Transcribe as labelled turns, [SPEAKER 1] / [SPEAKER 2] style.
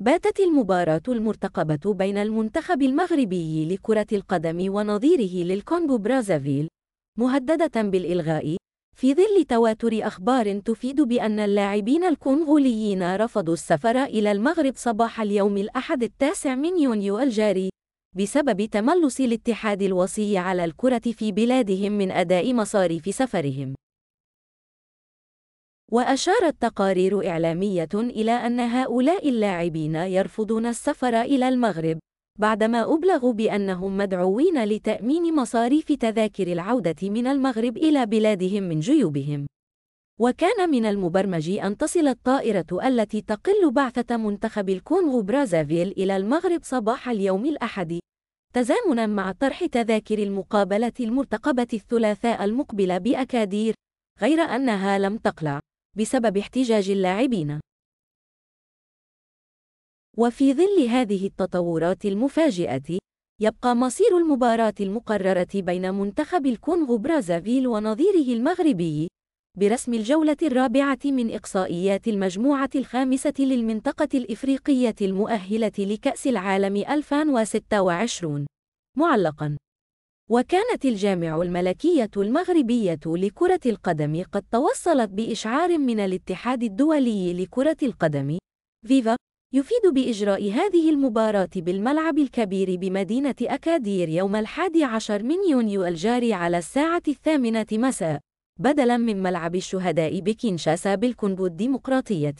[SPEAKER 1] باتت المباراة المرتقبة بين المنتخب المغربي لكرة القدم ونظيره للكونغو برازافيل مهددة بالإلغاء في ظل تواتر أخبار تفيد بأن اللاعبين الكونغوليين رفضوا السفر إلى المغرب صباح اليوم الأحد التاسع من يونيو الجاري بسبب تملس الاتحاد الوصي على الكرة في بلادهم من أداء مصاريف سفرهم وأشارت تقارير إعلامية إلى أن هؤلاء اللاعبين يرفضون السفر إلى المغرب بعدما أبلغوا بأنهم مدعوين لتأمين مصاريف تذاكر العودة من المغرب إلى بلادهم من جيوبهم. وكان من المبرمج أن تصل الطائرة التي تقل بعثة منتخب الكونغو برازافيل إلى المغرب صباح اليوم الأحد، تزامنًا مع طرح تذاكر المقابلة المرتقبة الثلاثاء المقبلة بأكادير، غير أنها لم تقلع. بسبب احتجاج اللاعبين. وفي ظل هذه التطورات المفاجئة، يبقى مصير المباراة المقررة بين منتخب الكونغو برازافيل ونظيره المغربي برسم الجولة الرابعة من إقصائيات المجموعة الخامسة للمنطقة الإفريقية المؤهلة لكأس العالم 2026 معلقاً وكانت الجامع الملكية المغربية لكرة القدم قد توصلت بإشعار من الاتحاد الدولي لكرة القدم فيفا يفيد بإجراء هذه المباراة بالملعب الكبير بمدينة أكادير يوم الحادي عشر من يونيو الجاري على الساعة الثامنة مساء بدلاً من ملعب الشهداء بكينشاسا بالكونبو الديمقراطية